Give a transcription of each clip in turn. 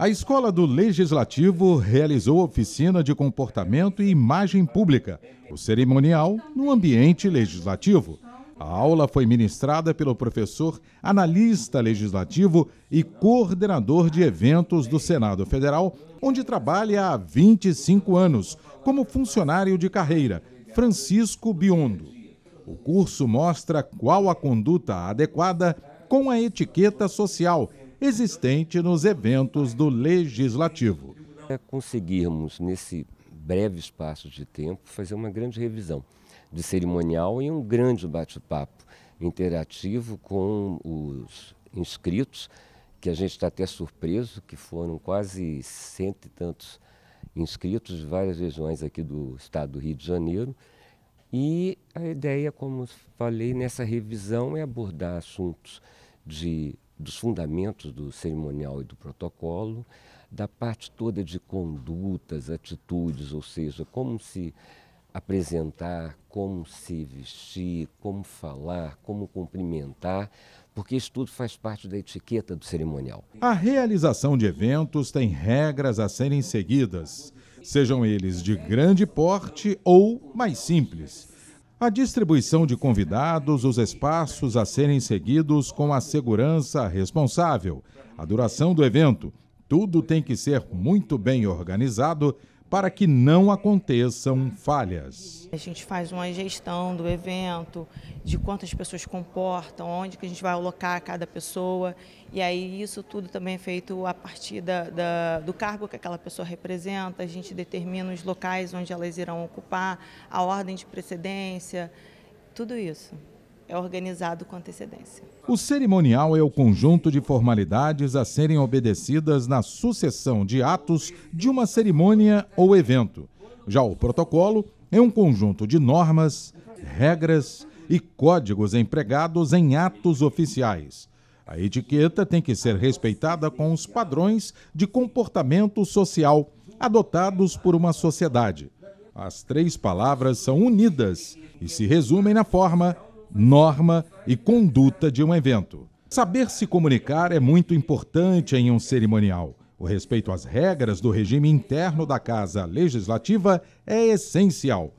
A Escola do Legislativo realizou oficina de comportamento e imagem pública, o cerimonial no ambiente legislativo. A aula foi ministrada pelo professor, analista legislativo e coordenador de eventos do Senado Federal, onde trabalha há 25 anos, como funcionário de carreira, Francisco Biondo. O curso mostra qual a conduta adequada com a etiqueta social existente nos eventos do Legislativo. É conseguirmos, nesse breve espaço de tempo, fazer uma grande revisão de cerimonial e um grande bate-papo interativo com os inscritos, que a gente está até surpreso, que foram quase cento e tantos inscritos de várias regiões aqui do estado do Rio de Janeiro. E a ideia, como falei, nessa revisão é abordar assuntos de dos fundamentos do cerimonial e do protocolo, da parte toda de condutas, atitudes, ou seja, como se apresentar, como se vestir, como falar, como cumprimentar, porque isso tudo faz parte da etiqueta do cerimonial. A realização de eventos tem regras a serem seguidas, sejam eles de grande porte ou mais simples a distribuição de convidados, os espaços a serem seguidos com a segurança responsável, a duração do evento. Tudo tem que ser muito bem organizado para que não aconteçam falhas. A gente faz uma gestão do evento, de quantas pessoas comportam, onde que a gente vai alocar cada pessoa, e aí isso tudo também é feito a partir da, da, do cargo que aquela pessoa representa, a gente determina os locais onde elas irão ocupar, a ordem de precedência, tudo isso é organizado com antecedência. O cerimonial é o conjunto de formalidades a serem obedecidas na sucessão de atos de uma cerimônia ou evento. Já o protocolo é um conjunto de normas, regras e códigos empregados em atos oficiais. A etiqueta tem que ser respeitada com os padrões de comportamento social adotados por uma sociedade. As três palavras são unidas e se resumem na forma norma e conduta de um evento. Saber se comunicar é muito importante em um cerimonial. O respeito às regras do regime interno da Casa Legislativa é essencial.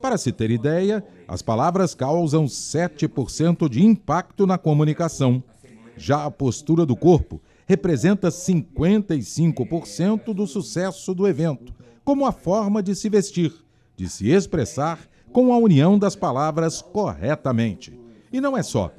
Para se ter ideia, as palavras causam 7% de impacto na comunicação. Já a postura do corpo representa 55% do sucesso do evento, como a forma de se vestir, de se expressar com a união das palavras corretamente. E não é só.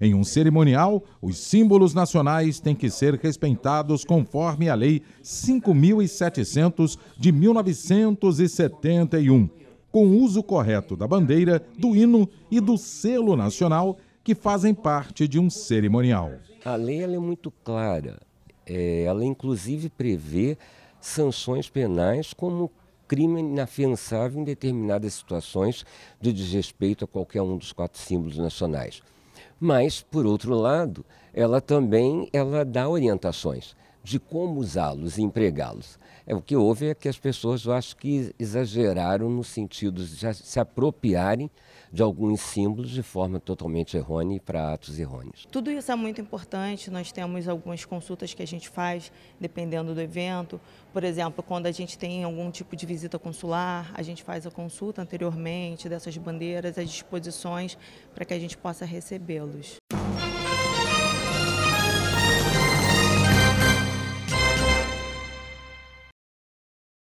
Em um cerimonial, os símbolos nacionais têm que ser respeitados conforme a Lei 5.700 de 1971, com o uso correto da bandeira, do hino e do selo nacional que fazem parte de um cerimonial. A lei é muito clara. É, ela, inclusive, prevê sanções penais como crime inafiançável em determinadas situações de desrespeito a qualquer um dos quatro símbolos nacionais. Mas, por outro lado, ela também ela dá orientações de como usá-los e empregá-los. É, o que houve é que as pessoas, eu acho que exageraram no sentido de se apropriarem de alguns símbolos de forma totalmente errônea e para atos errôneos. Tudo isso é muito importante. Nós temos algumas consultas que a gente faz dependendo do evento. Por exemplo, quando a gente tem algum tipo de visita consular, a gente faz a consulta anteriormente dessas bandeiras, as disposições para que a gente possa recebê-los.